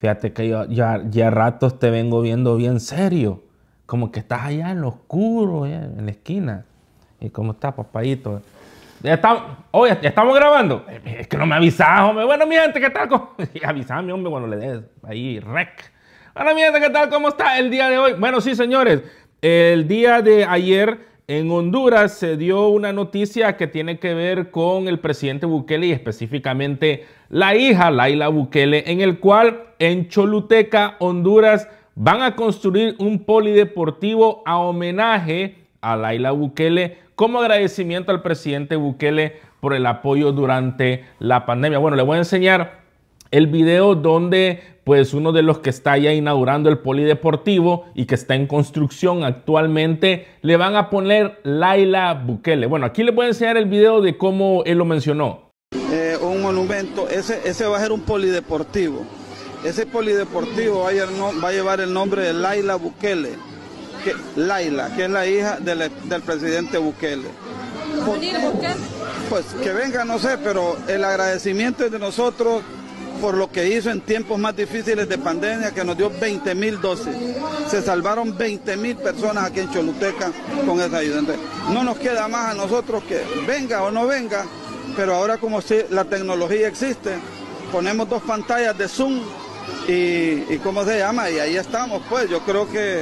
Fíjate que yo ya, ya ratos te vengo viendo bien serio, como que estás allá en lo oscuro, eh, en la esquina. ¿Y cómo estás, papayito? Ya estamos, ya, estamos grabando. Es que no me avisas, hombre. Bueno, mi gente, ¿qué tal? Avisame, hombre, cuando le des ahí rec. Bueno, mi gente, ¿qué tal? ¿Cómo está el día de hoy? Bueno, sí, señores. El día de ayer en Honduras se dio una noticia que tiene que ver con el presidente Bukele y específicamente la hija Laila Bukele, en el cual en Choluteca, Honduras, van a construir un polideportivo a homenaje a Laila Bukele como agradecimiento al presidente Bukele por el apoyo durante la pandemia. Bueno, le voy a enseñar el video donde pues uno de los que está ya inaugurando el polideportivo y que está en construcción actualmente, le van a poner Laila Bukele. Bueno, aquí les voy a enseñar el video de cómo él lo mencionó. Eh, un monumento, ese, ese va a ser un polideportivo. Ese polideportivo va a, llevar el nombre de Laila Bukele. Laila, que es la hija del presidente Bukele. Pues que venga, no sé, pero el agradecimiento es de nosotros por lo que hizo en tiempos más difíciles de pandemia, que nos dio 20 mil dosis. Se salvaron 20.000 personas aquí en Choluteca con esa ayuda. no nos queda más a nosotros que venga o no venga, pero ahora como si la tecnología existe, ponemos dos pantallas de Zoom y, cómo se llama, y ahí estamos, pues yo creo que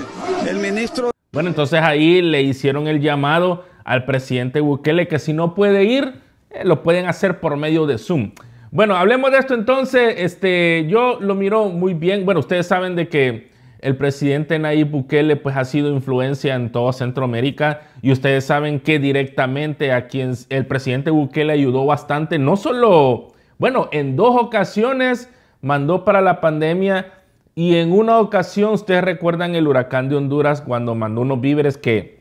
el ministro... Bueno, entonces ahí le hicieron el llamado al presidente Bukele que si no puede ir, eh, lo pueden hacer por medio de Zoom. Bueno, hablemos de esto entonces. Este, yo lo miro muy bien. Bueno, ustedes saben de que el presidente Nayib Bukele pues ha sido influencia en toda Centroamérica y ustedes saben que directamente a quien el presidente Bukele ayudó bastante, no solo, bueno, en dos ocasiones mandó para la pandemia y en una ocasión, ustedes recuerdan el huracán de Honduras cuando mandó unos víveres que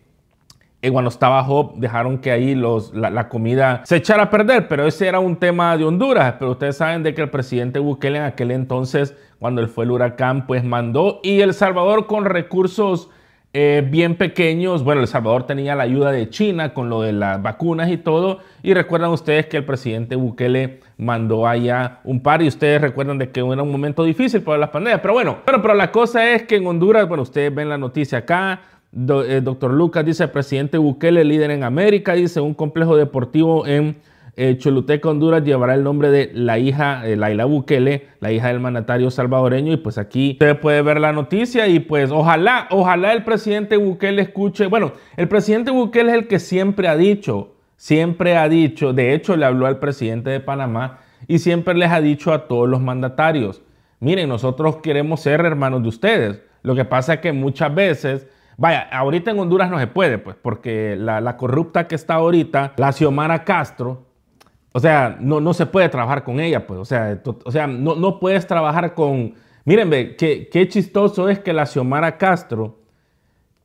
eh, cuando estaba Hop dejaron que ahí los, la, comida se echara a perder, pero ese era un tema de Honduras. Pero ustedes saben de que el presidente Bukele en aquel entonces, cuando él fue el huracán, pues mandó. Y El Salvador con recursos eh, bien pequeños, bueno, El Salvador tenía la ayuda de China con lo de las vacunas y todo. Y recuerdan ustedes que el presidente Bukele mandó allá un par y ustedes recuerdan de que era un momento difícil para las pandemias. Pero bueno, pero, pero la cosa es que en Honduras, bueno, ustedes ven la noticia acá eh, doctor Lucas dice, presidente Bukele, líder en América, dice, un complejo deportivo en eh, Choluteca, Honduras, llevará el nombre de la hija, de eh, Laila Bukele, la hija del mandatario salvadoreño. Y pues aquí usted puede ver la noticia y pues ojalá, ojalá el presidente Bukele escuche. Bueno, el presidente Bukele es el que siempre ha dicho, siempre ha dicho, de hecho le habló al presidente de Panamá y siempre les ha dicho a todos los mandatarios, miren, nosotros queremos ser hermanos de ustedes. Lo que pasa es que muchas veces Vaya, ahorita en Honduras no se puede, pues, porque la, corrupta que está ahorita, la Xiomara Castro, o sea, no, no se puede trabajar con ella, pues, o sea, o sea no, puedes trabajar con... miren qué, qué chistoso es que la Xiomara Castro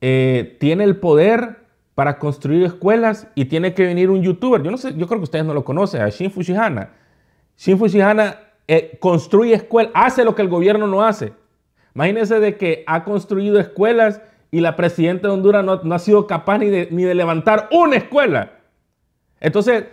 eh, tiene el poder para construir escuelas y tiene que venir un youtuber, yo no sé, yo creo que ustedes no lo conocen, a Shin Fujihana Shin Fujihana eh, construye escuelas, hace lo que el gobierno no hace. Imagínense de que ha construido escuelas y la presidenta de Honduras no, ha sido capaz ni de, levantar una escuela. Entonces,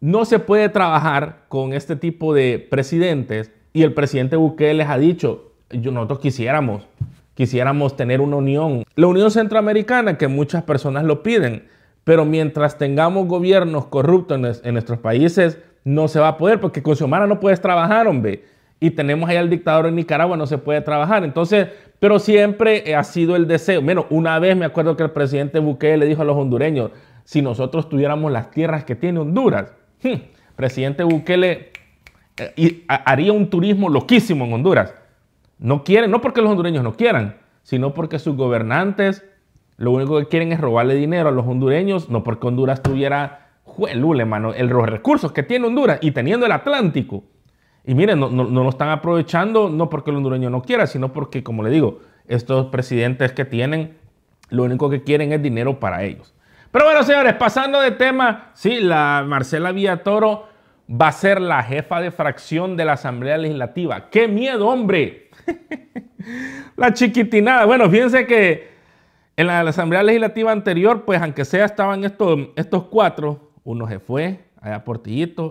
no se puede trabajar con este tipo de presidentes y el presidente Bukele les ha dicho, nosotros quisiéramos, quisiéramos tener una unión. La Unión Centroamericana, que muchas personas lo piden, pero mientras tengamos gobiernos corruptos en, nuestros países, no se va a poder, porque con Xiomara no puedes trabajar, hombre y tenemos ahí al dictador en Nicaragua, no se puede trabajar. Entonces, pero siempre eh, ha sido el deseo. menos una vez me acuerdo que el presidente Bukele le dijo a los hondureños, si nosotros tuviéramos las tierras que tiene Honduras, hmm, presidente Bukele eh, haría un turismo loquísimo en Honduras. No quieren, no porque los hondureños no quieran, sino porque sus gobernantes lo único que quieren es robarle dinero a los hondureños, no porque Honduras tuviera, juelule, mano, el, los recursos que tiene Honduras y teniendo el Atlántico. Y miren, no, lo están aprovechando, no porque el hondureño no quiera, sino porque, como le digo, estos presidentes que tienen, lo único que quieren es dinero para ellos. Pero bueno, señores, pasando de tema, sí, la Marcela Villatoro va a ser la jefa de fracción de la Asamblea Legislativa. ¡Qué miedo, hombre! la chiquitinada. Bueno, fíjense que en la, Asamblea Legislativa anterior, pues aunque sea estaban estos, estos cuatro, uno se fue, allá por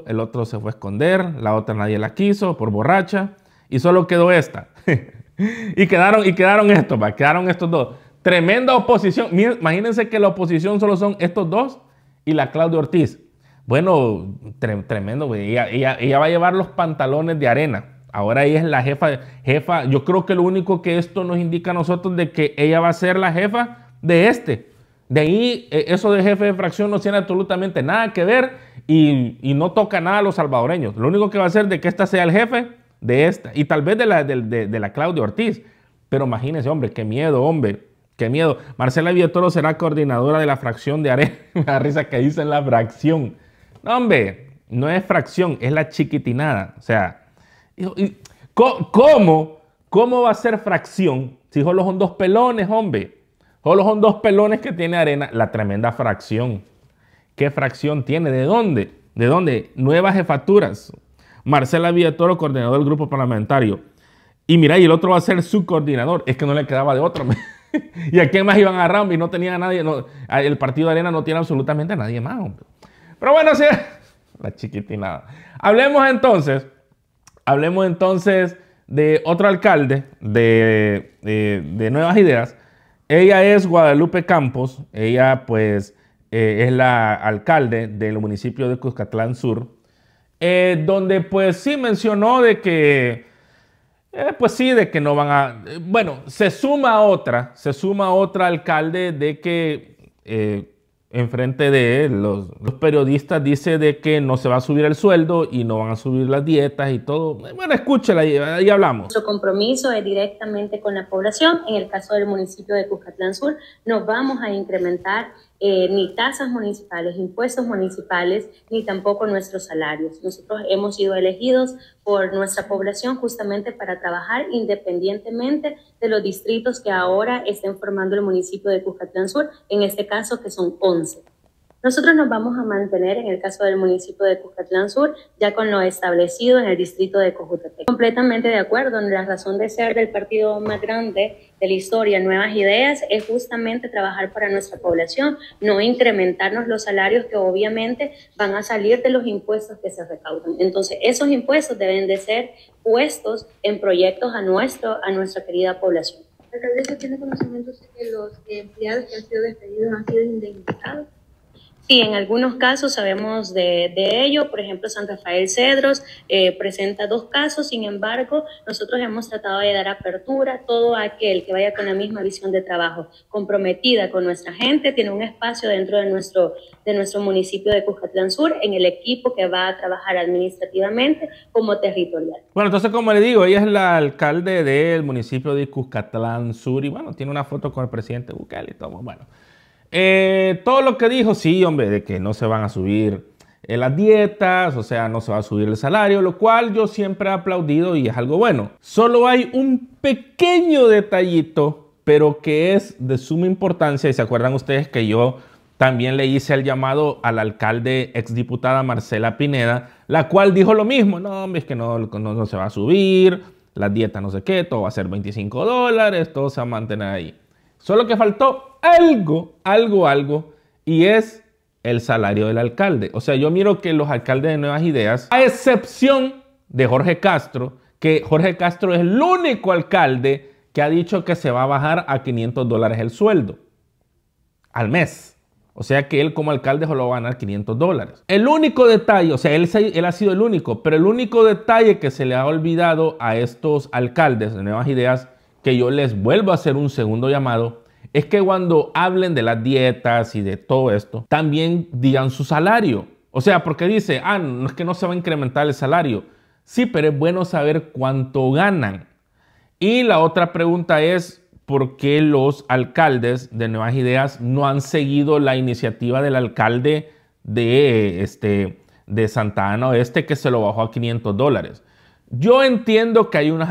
el otro se fue a esconder, la otra nadie la quiso por borracha y solo quedó esta. y quedaron y quedaron estos, quedaron estos dos. Tremenda oposición. imagínense que la oposición solo son estos dos y la Claudia Ortiz. Bueno, tremendo, Ella, va a llevar los pantalones de arena. Ahora ella es la jefa. Jefa, yo creo que lo único que esto nos indica a nosotros de que ella va a ser la jefa de este. De ahí, eh, eso de jefe de fracción no tiene absolutamente nada que ver y, no toca nada a los salvadoreños. Lo único que va a hacer de que esta sea el jefe de esta y tal vez de la, de, la Claudia Ortiz. Pero imagínense, hombre, qué miedo, hombre, qué miedo. Marcela Villatoro será coordinadora de la fracción de Are. la risa que dicen la fracción. No, hombre, no es fracción, es la chiquitinada. O sea, ¿cómo, cómo va a ser fracción si solo son dos pelones, hombre? Solo son dos pelones que tiene arena, la tremenda fracción. ¿Qué fracción tiene? ¿De dónde? ¿De dónde? Nuevas jefaturas. Marcela Villatoro, coordinador del grupo parlamentario. Y mira, y el otro va a ser su coordinador. Es que no le quedaba de otro. ¿Y a quién más iban a Rambi? No tenía a nadie. el partido de arena no tiene absolutamente a nadie más. Hombre. Pero bueno, sí. La chiquitinada. Hablemos entonces. Hablemos entonces de otro alcalde de Nuevas Ideas ella es Guadalupe Campos, ella pues eh, es la alcalde del municipio de Cuscatlán Sur, eh, donde pues sí mencionó de que, eh, pues sí, de que no van a, bueno, se suma otra, se suma otra alcalde de que enfrente de los, periodistas dice de que no se va a subir el sueldo y no van a subir las dietas y todo. Bueno, escúchela y, ahí hablamos. Nuestro compromiso es directamente con la población. En el caso del municipio de Cuscatlán Sur, nos vamos a incrementar eh, ni tasas municipales, impuestos municipales, ni tampoco nuestros salarios. Nosotros hemos sido elegidos por nuestra población justamente para trabajar independientemente de los distritos que ahora estén formando el municipio de Cucatlán Sur, en este caso que son 11. Nosotros nos vamos a mantener en el caso del municipio de Cuscatlán Sur, ya con lo establecido en el distrito de Cojutepec. Completamente de acuerdo, la razón de ser del partido más grande de la historia, Nuevas Ideas, es justamente trabajar para nuestra población, no incrementarnos los salarios que obviamente van a salir de los impuestos que se recaudan. Entonces, esos impuestos deben de ser puestos en proyectos a, nuestro, a nuestra querida población. ¿La alcaldesa tiene conocimiento de que los empleados que han sido despedidos han sido indemnizados? Sí, en algunos casos sabemos de, ello. Por ejemplo, San Rafael Cedros eh, presenta dos casos. Sin embargo, nosotros hemos tratado de dar apertura a todo aquel que vaya con la misma visión de trabajo, comprometida con nuestra gente, tiene un espacio dentro de nuestro, de nuestro municipio de Cuscatlán Sur en el equipo que va a trabajar administrativamente como territorial. Bueno, entonces, como le digo, ella es la alcalde del municipio de Cuscatlán Sur y, bueno, tiene una foto con el presidente Bucal y todo. Bueno. Eh, todo lo que dijo, sí, hombre, de que no se van a subir eh, las dietas, o sea, no se va a subir el salario, lo cual yo siempre he aplaudido y es algo bueno. Solo hay un pequeño detallito, pero que es de suma importancia. Y se acuerdan ustedes que yo también le hice el llamado al alcalde exdiputada Marcela Pineda, la cual dijo lo mismo, no, hombre, es que no, no, no se va a subir, las dietas no sé qué, todo va a ser 25 dólares, todo se va a mantener ahí. Solo que faltó algo, algo, algo, y es el salario del alcalde. O sea, yo miro que los alcaldes de Nuevas Ideas, a excepción de Jorge Castro, que Jorge Castro es el único alcalde que ha dicho que se va a bajar a 500 dólares el sueldo al mes. O sea que él como alcalde solo va a ganar 500 dólares. El único detalle, o sea, él, él, ha sido el único, pero el único detalle que se le ha olvidado a estos alcaldes de Nuevas Ideas que yo les vuelvo a hacer un segundo llamado es que cuando hablen de las dietas y de todo esto, también digan su salario. O sea, porque dice, ah, no es que no se va a incrementar el salario. Sí, pero es bueno saber cuánto ganan. Y la otra pregunta es, ¿por qué los alcaldes de Nuevas Ideas no han seguido la iniciativa del alcalde de, este, de Santa Ana Oeste que se lo bajó a 500 dólares? Yo entiendo que hay unas,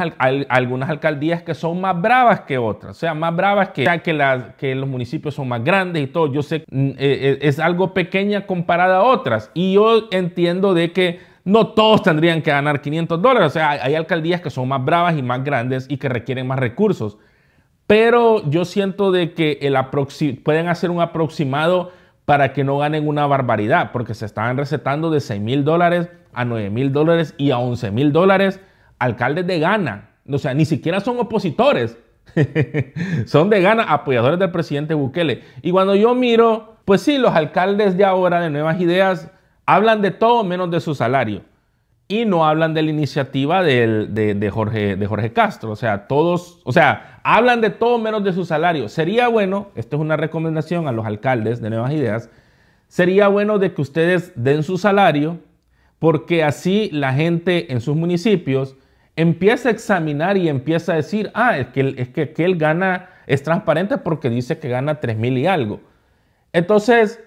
algunas alcaldías que son más bravas que otras, o sea, más bravas que, que, las, que los municipios son más grandes y todo. Yo sé que mm, eh, eh, es algo pequeña comparada a otras y yo entiendo de que no todos tendrían que ganar 500 dólares, o sea, hay, alcaldías que son más bravas y más grandes y que requieren más recursos, pero yo siento de que el pueden hacer un aproximado para que no ganen una barbaridad, porque se estaban recetando de 6 mil dólares a 9 mil dólares y a 11 mil dólares alcaldes de gana... O sea, ni siquiera son opositores. son de gana... apoyadores del presidente Bukele. Y cuando yo miro, pues sí, los alcaldes de ahora, de Nuevas Ideas, hablan de todo menos de su salario. Y no hablan de la iniciativa de, Jorge, de Jorge Castro. O sea, todos, o sea, hablan de todo menos de su salario. Sería bueno, esto es una recomendación a los alcaldes de Nuevas Ideas, sería bueno de que ustedes den su salario porque así la gente en sus municipios empieza a examinar y empieza a decir, ah, es que, es gana, es transparente porque dice que gana 3 mil y algo. Entonces,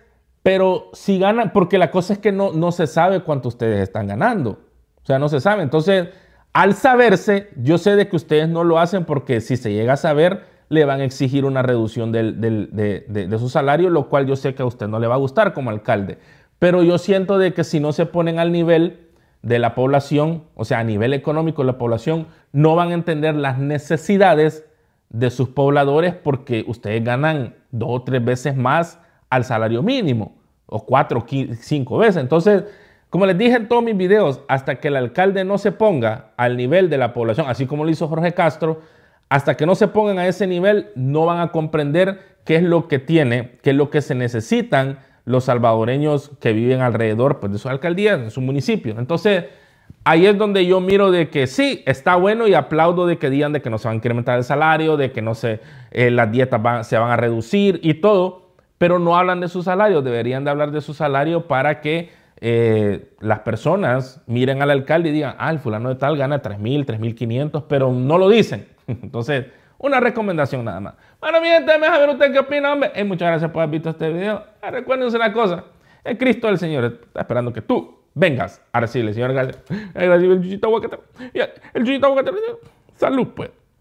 pero si gana, porque la cosa es que no, se sabe cuánto ustedes están ganando. O sea, no se sabe. Entonces, al saberse, yo sé de que ustedes no lo hacen porque si se llega a saber, le van a exigir una reducción de, de su salario, lo cual yo sé que a usted no le va a gustar como alcalde. Pero yo siento de que si no se ponen al nivel de la población, o sea, a nivel económico de la población, no van a entender las necesidades de sus pobladores porque ustedes ganan dos o tres veces más al salario mínimo, o cuatro o cinco veces. Entonces, como les dije en todos mis videos, hasta que el alcalde no se ponga al nivel de la población, así como lo hizo Jorge Castro, hasta que no se pongan a ese nivel, no van a comprender qué es lo que tiene, qué es lo que se necesitan los salvadoreños que viven alrededor pues, de su alcaldía, de su municipio. Entonces, ahí es donde yo miro de que sí, está bueno y aplaudo de que digan de que no se va a incrementar el salario, de que no se, eh, las dietas se van a reducir y todo, pero no hablan de su salario, deberían de hablar de su salario para que eh, las personas miren al alcalde y digan, ah, el fulano de tal gana 3.000, 3.500, pero no lo dicen. Entonces, una recomendación nada más. Bueno, mi gente, déjame saber usted qué opina, hombre. Y muchas gracias por haber visto este video. Recuerden ah, recuérdense una cosa. El Cristo del Señor está esperando que tú vengas a recibirle. Señor, gracias. el chuchito aguacate. El chuchito aguacate. Salud, pues.